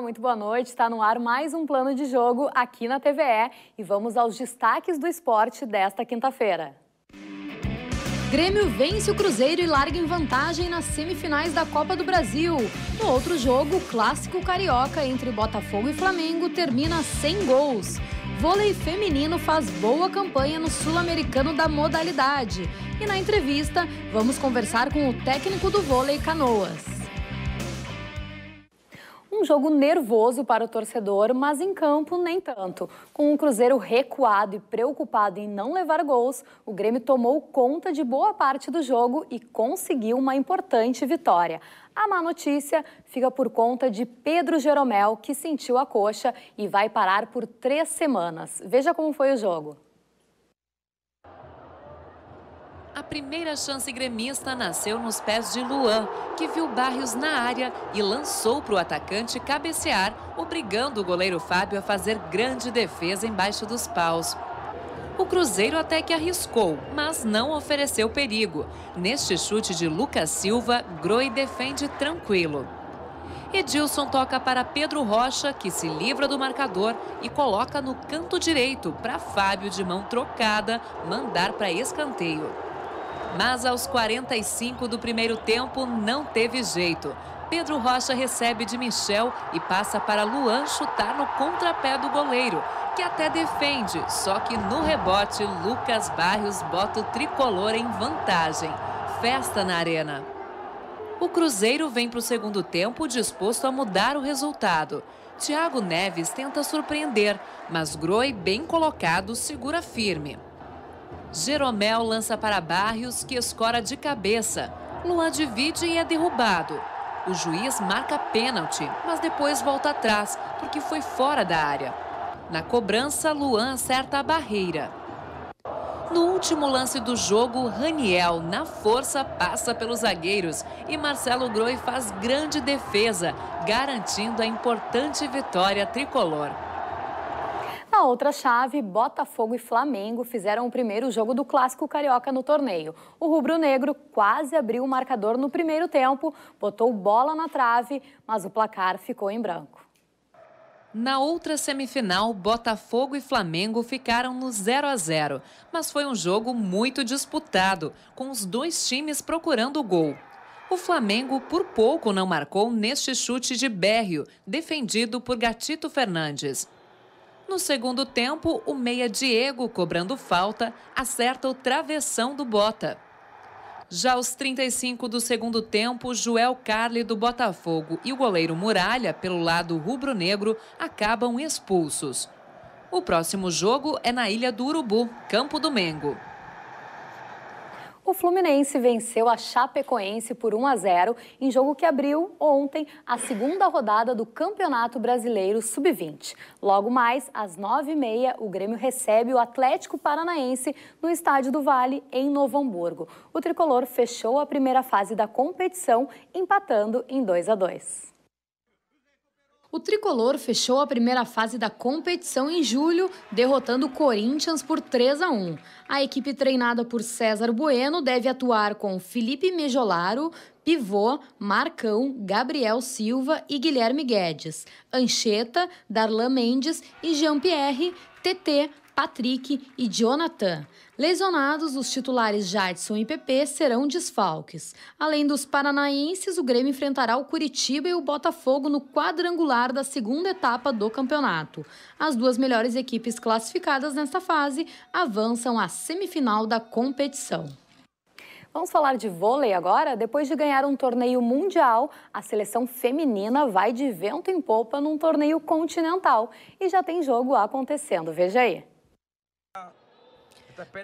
muito boa noite. Está no ar mais um plano de jogo aqui na TVE e vamos aos destaques do esporte desta quinta-feira. Grêmio vence o Cruzeiro e larga em vantagem nas semifinais da Copa do Brasil. No outro jogo, o clássico carioca entre Botafogo e Flamengo termina sem gols. Vôlei feminino faz boa campanha no Sul-Americano da modalidade. E na entrevista, vamos conversar com o técnico do vôlei Canoas. Um jogo nervoso para o torcedor, mas em campo nem tanto. Com o um Cruzeiro recuado e preocupado em não levar gols, o Grêmio tomou conta de boa parte do jogo e conseguiu uma importante vitória. A má notícia fica por conta de Pedro Jeromel, que sentiu a coxa e vai parar por três semanas. Veja como foi o jogo. A primeira chance gremista nasceu nos pés de Luan, que viu Barrios na área e lançou para o atacante cabecear, obrigando o goleiro Fábio a fazer grande defesa embaixo dos paus. O Cruzeiro até que arriscou, mas não ofereceu perigo. Neste chute de Lucas Silva, Groi defende tranquilo. Edilson toca para Pedro Rocha, que se livra do marcador e coloca no canto direito para Fábio de mão trocada mandar para escanteio. Mas aos 45 do primeiro tempo não teve jeito. Pedro Rocha recebe de Michel e passa para Luan chutar no contrapé do goleiro, que até defende, só que no rebote Lucas Barrios bota o tricolor em vantagem. Festa na arena. O Cruzeiro vem para o segundo tempo disposto a mudar o resultado. Thiago Neves tenta surpreender, mas Groi, bem colocado, segura firme. Jeromel lança para Barrios, que escora de cabeça. Luan divide e é derrubado. O juiz marca pênalti, mas depois volta atrás, porque foi fora da área. Na cobrança, Luan acerta a barreira. No último lance do jogo, Raniel, na força, passa pelos zagueiros e Marcelo Groi faz grande defesa, garantindo a importante vitória tricolor. Na outra chave, Botafogo e Flamengo fizeram o primeiro jogo do Clássico Carioca no torneio. O rubro-negro quase abriu o marcador no primeiro tempo, botou bola na trave, mas o placar ficou em branco. Na outra semifinal, Botafogo e Flamengo ficaram no 0 a 0, mas foi um jogo muito disputado, com os dois times procurando o gol. O Flamengo por pouco não marcou neste chute de Berrio, defendido por Gatito Fernandes. No segundo tempo, o meia Diego, cobrando falta, acerta o travessão do Bota. Já aos 35 do segundo tempo, Joel Carli do Botafogo e o goleiro Muralha, pelo lado rubro-negro, acabam expulsos. O próximo jogo é na Ilha do Urubu, Campo do Mengo. O Fluminense venceu a Chapecoense por 1 a 0 em jogo que abriu ontem a segunda rodada do Campeonato Brasileiro Sub-20. Logo mais, às 9h30, o Grêmio recebe o Atlético Paranaense no Estádio do Vale, em Novo Hamburgo. O tricolor fechou a primeira fase da competição, empatando em 2 a 2. O tricolor fechou a primeira fase da competição em julho, derrotando o Corinthians por 3 a 1. A equipe treinada por César Bueno deve atuar com Felipe Mejolaro, Pivô, Marcão, Gabriel Silva e Guilherme Guedes, Ancheta, Darlan Mendes e Jean-Pierre, TT, Patrick e Jonathan. Lesionados, os titulares Jadson e PP serão desfalques. Além dos paranaenses, o Grêmio enfrentará o Curitiba e o Botafogo no quadrangular da segunda etapa do campeonato. As duas melhores equipes classificadas nesta fase avançam à semifinal da competição. Vamos falar de vôlei agora? Depois de ganhar um torneio mundial, a seleção feminina vai de vento em popa num torneio continental e já tem jogo acontecendo. Veja aí.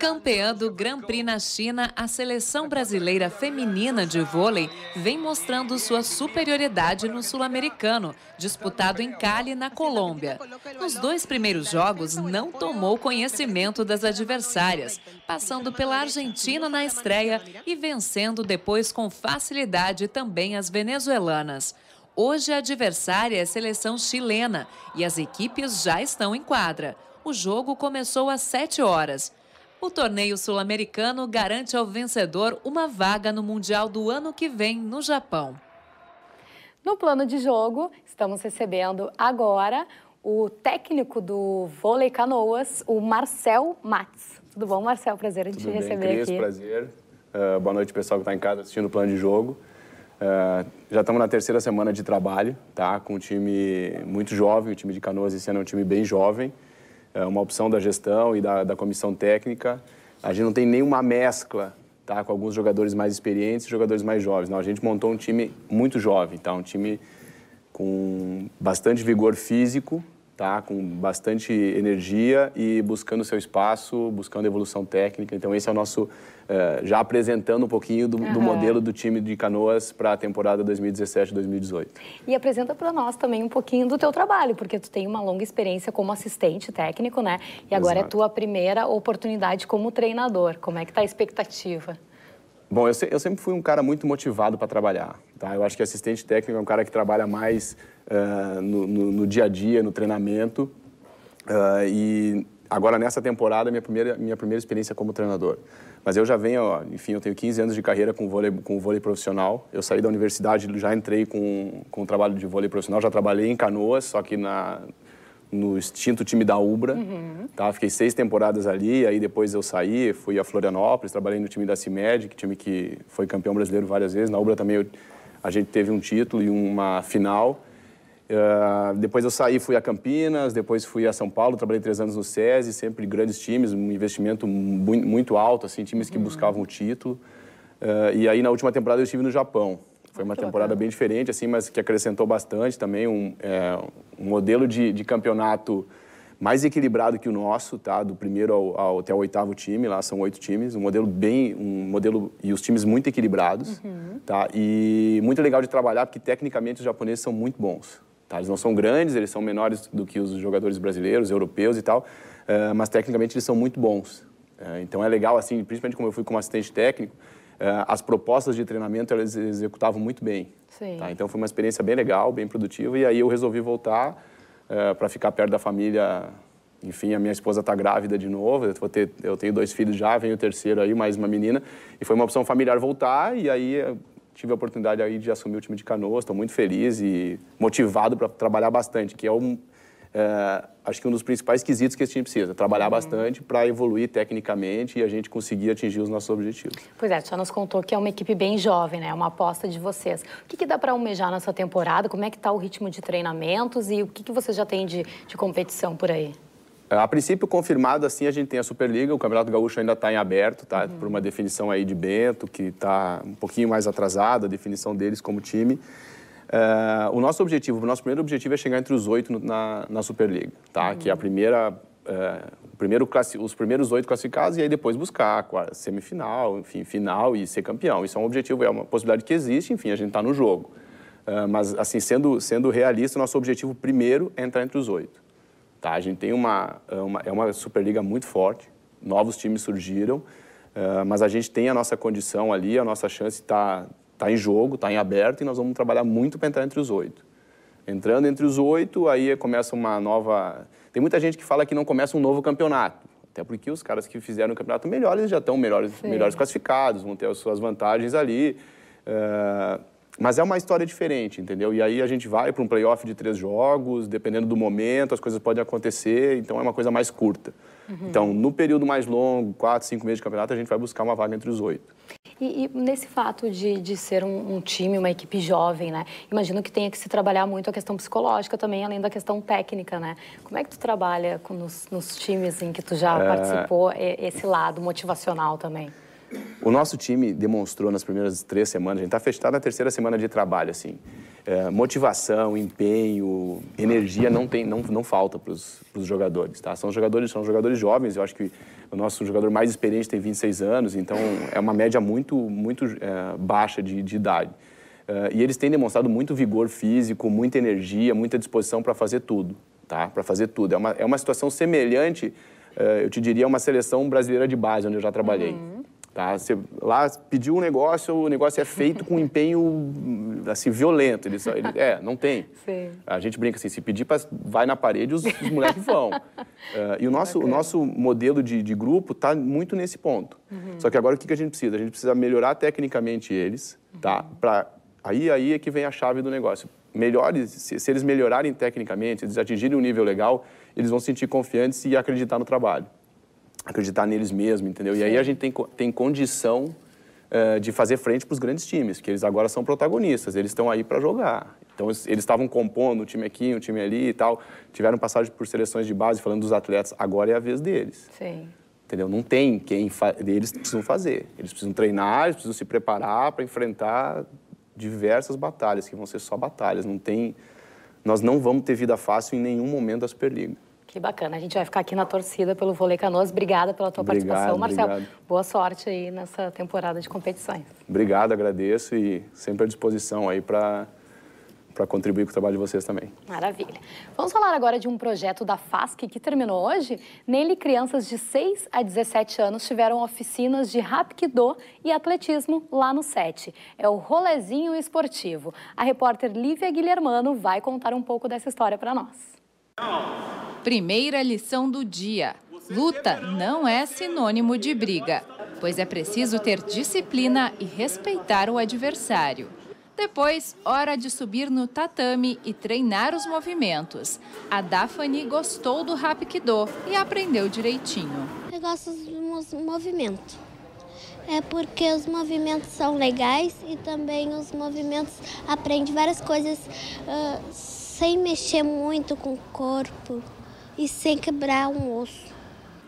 Campeã do Grand Prix na China, a seleção brasileira feminina de vôlei vem mostrando sua superioridade no Sul-Americano, disputado em Cali, na Colômbia. Nos dois primeiros jogos, não tomou conhecimento das adversárias, passando pela Argentina na estreia e vencendo depois com facilidade também as venezuelanas. Hoje a adversária é a seleção chilena e as equipes já estão em quadra. O jogo começou às 7 horas. O torneio sul-americano garante ao vencedor uma vaga no Mundial do ano que vem no Japão. No plano de jogo, estamos recebendo agora o técnico do vôlei canoas, o Marcel Matz. Tudo bom, Marcel? Prazer em te bem, receber Cris, aqui. Prazer. Uh, boa noite, pessoal que está em casa assistindo o plano de jogo. Uh, já estamos na terceira semana de trabalho, tá? Com um time muito jovem, o time de canoas esse ano é um time bem jovem é uma opção da gestão e da, da comissão técnica. A gente não tem nenhuma mescla tá, com alguns jogadores mais experientes e jogadores mais jovens. Não, a gente montou um time muito jovem, tá, um time com bastante vigor físico, tá? Com bastante energia e buscando seu espaço, buscando evolução técnica. Então esse é o nosso uh, já apresentando um pouquinho do, uhum. do modelo do time de Canoas para a temporada 2017-2018. E apresenta para nós também um pouquinho do teu trabalho, porque tu tem uma longa experiência como assistente técnico, né? E agora é Exato. é tua primeira oportunidade como treinador. Como é que está a expectativa? Bom, eu, se, eu sempre fui um cara muito motivado para trabalhar, tá? Eu acho que assistente técnico é um cara que trabalha mais uh, no, no, no, dia a dia, no treinamento. Uh, e agora nessa temporada minha primeira minha primeira experiência como treinador. Mas eu já venho, ó, enfim, eu tenho 15 anos de carreira com vôlei com vôlei profissional. Eu saí da universidade, já entrei com com trabalho de vôlei profissional, já trabalhei em Canoas, só que na no extinto time da Ubra, uhum. tá? Fiquei seis temporadas ali, aí depois eu saí, fui a Florianópolis, trabalhei no time da CIMED, que time que foi campeão brasileiro várias vezes. Na Ubra também eu, a gente teve um título e uma final. Ah, depois eu saí, fui a Campinas, depois fui a São Paulo, trabalhei três anos no SESI, sempre grandes times, um investimento muito, muito alto, assim, times que uhum. buscavam o título. Uh, e aí na última temporada eu estive no Japão. Foi ah, uma que temporada bacana. bem diferente, assim, mas que acrescentou bastante também um, é, um modelo de, de, campeonato mais equilibrado que o nosso, tá? Do primeiro ao, ao, até o oitavo time, lá são oito times, um modelo bem, um modelo e os times muito equilibrados, uhum. tá? E muito legal de trabalhar porque tecnicamente os japoneses são muito bons. Tá? Eles não são grandes, eles são menores do que os jogadores brasileiros, europeus e tal, uh, mas tecnicamente eles são muito bons. Uh, então é legal, assim, principalmente como eu fui como assistente técnico, uh, as propostas de treinamento eles executavam muito bem. Tá? Então foi uma experiência bem legal, bem produtiva, e aí eu resolvi voltar para ficar perto da família. Enfim, a minha esposa está grávida de novo, eu, ter, eu tenho dois filhos já, vem o terceiro aí, mais uma menina, e foi uma opção familiar voltar, e aí tive a oportunidade aí de assumir o time de Canoas, estou muito feliz e motivado para trabalhar bastante, que é um é, acho que um dos principais quesitos que esse time precisa, trabalhar uhum. bastante para evoluir tecnicamente e a gente conseguir atingir os nossos objetivos. Pois é, já nos contou que é uma equipe bem jovem, né? É uma aposta de vocês. O que, que dá para almejar nessa temporada? Como é que está o ritmo de treinamentos e o que, que você já tem de, de competição por aí? A princípio, confirmado assim, a gente tem a Superliga, o Campeonato Gaúcho ainda está em aberto, tá? Uhum. Por uma definição aí de Bento, que está um pouquinho mais atrasada, a definição deles como time. Uh, o nosso objetivo, o nosso primeiro objetivo é chegar entre os oito na, na Superliga, tá? Uhum. Que é a uhum. primeira, uh, primeiro classi- os primeiros oito classificados e aí depois buscar a semifinal, enfim, final e ser campeão. Isso é um objetivo, é uma possibilidade que existe, enfim, a gente está no jogo. Uh, mas, assim, sendo, sendo realista, o nosso objetivo primeiro é entrar entre os oito. Tá? A gente tem uma, é uma, é uma Superliga muito forte, novos times surgiram, uh, mas a gente tem a nossa condição ali, a nossa chance está tá em jogo, está em aberto e nós vamos trabalhar muito para entrar entre os oito. Entrando entre os oito, aí começa uma nova. Tem muita gente que fala que não começa um novo campeonato. Até porque os caras que fizeram o campeonato melhores já estão melhores, melhores classificados, vão ter as suas vantagens ali. Uh, mas é uma história diferente, entendeu? E aí a gente vai para um playoff de três jogos, dependendo do momento, as coisas podem acontecer, então é uma coisa mais curta. Uhum. Então, no período mais longo, quatro, cinco meses de campeonato, a gente vai buscar uma vaga entre os oito. E, e, nesse fato de, de ser um, um, time, uma equipe jovem, né? Imagino que tenha que se trabalhar muito a questão psicológica também, além da questão técnica, né? Como é que tu trabalha com, nos, nos, times em que tu já é... participou, esse lado motivacional também? O nosso time demonstrou nas primeiras três semanas, a gente está fechado na terceira semana de trabalho, assim. É, motivação, empenho, energia não, tem, não, não falta para os jogadores, tá? São jogadores, são jogadores jovens, eu acho que o nosso jogador mais experiente tem 26 anos, então é uma média muito, muito é, baixa de, de idade. É, e eles têm demonstrado muito vigor físico, muita energia, muita disposição para fazer tudo, tá? Para fazer tudo. É uma, é uma situação semelhante, é, eu te diria, a uma seleção brasileira de base, onde eu já trabalhei. Uhum Tá? Você lá pediu um negócio, o negócio é feito com um empenho assim, violento. Ele, ele, é, não tem. Sim. A gente brinca assim, se pedir, pra, vai na parede, os, os moleques vão. uh, e o nosso, o nosso modelo de, de grupo está muito nesse ponto. Uhum. Só que agora o que, que a gente precisa? A gente precisa melhorar tecnicamente eles, tá? uhum. tá? Pra, aí, aí é que vem a chave do negócio. Melhores, se, se eles melhorarem tecnicamente, eles atingirem um nível legal, eles vão se sentir confiantes e acreditar no trabalho acreditar neles mesmo, entendeu? E aí a gente tem, tem condição uh, de fazer frente para os grandes times, que eles agora são protagonistas, eles estão aí para jogar. Então eles estavam compondo o time aqui, o time ali e tal, tiveram passagem por seleções de base, falando dos atletas, agora é a vez deles. Sim. Entendeu? Não tem quem fa... eles precisam fazer. Eles precisam treinar, eles precisam se preparar para enfrentar diversas batalhas, que vão ser só batalhas, não tem nós não vamos ter vida fácil em nenhum momento da Superliga. Que bacana. A gente vai ficar aqui na torcida pelo Vôlei Canoas. Obrigada pela tua obrigado, participação, Marcelo. Obrigado. Boa sorte aí nessa temporada de competições. Obrigado, agradeço e sempre à disposição aí para para contribuir com o trabalho de vocês também. Maravilha. Vamos falar agora de um projeto da FASC que terminou hoje. Nele, crianças de 6 a 17 anos tiveram oficinas de Rapkido e atletismo lá no SET. É o rolezinho esportivo. A repórter Lívia Guilhermano vai contar um pouco dessa história para nós. Primeira lição do dia: luta não é sinônimo de briga, pois é preciso ter disciplina e respeitar o adversário. Depois, hora de subir no tatame e treinar os movimentos. A Daphne gostou do Rapkido e aprendeu direitinho. Eu gosto dos movimentos. É porque os movimentos são legais e também os movimentos aprende várias coisas uh, sem mexer muito com o corpo e sem quebrar um osso.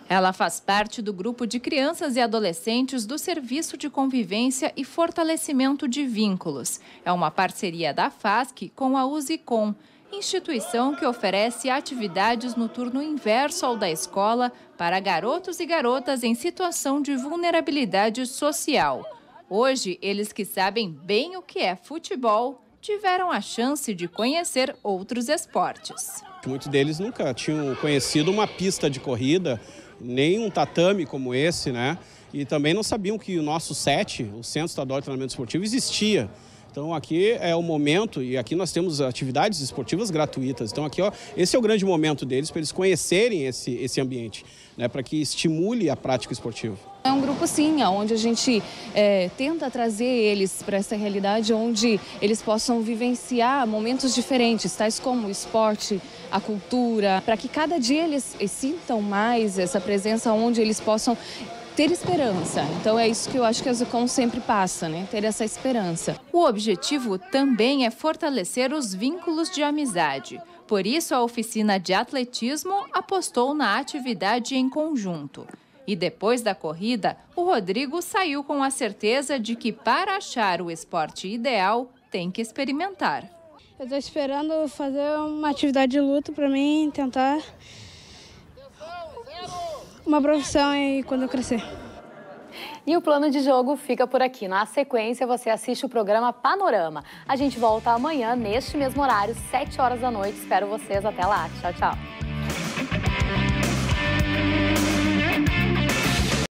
Ela faz parte do grupo de crianças e adolescentes do Serviço de Convivência e Fortalecimento de Vínculos. É uma parceria da FASC com a USICOM, instituição que oferece atividades no turno inverso ao da escola para garotos e garotas em situação de vulnerabilidade social. Hoje, eles que sabem bem o que é futebol, tiveram a chance de conhecer outros esportes. Muitos deles nunca tinham conhecido uma pista de corrida, nem um tatame como esse, né? E também não sabiam que o nosso SET, o Centro Estadual de Treinamento Esportivo, existia. Então aqui é o momento, e aqui nós temos atividades esportivas gratuitas. Então aqui, ó, esse é o grande momento deles, para eles conhecerem esse, esse ambiente, né, para que estimule a prática esportiva. É um grupo sim, onde a gente é, tenta trazer eles para essa realidade onde eles possam vivenciar momentos diferentes, tais como o esporte, a cultura, para que cada dia eles sintam mais essa presença onde eles possam ter esperança. Então é isso que eu acho que a Zucom sempre passa, né? Ter essa esperança. O objetivo também é fortalecer os vínculos de amizade. Por isso, a oficina de atletismo apostou na atividade em conjunto. E depois da corrida, o Rodrigo saiu com a certeza de que para achar o esporte ideal, tem que experimentar. Eu estou esperando fazer uma atividade de luto para mim tentar uma profissão e quando eu crescer. E o plano de jogo fica por aqui. Na sequência, você assiste o programa Panorama. A gente volta amanhã, neste mesmo horário, 7 horas da noite. Espero vocês até lá. Tchau, tchau.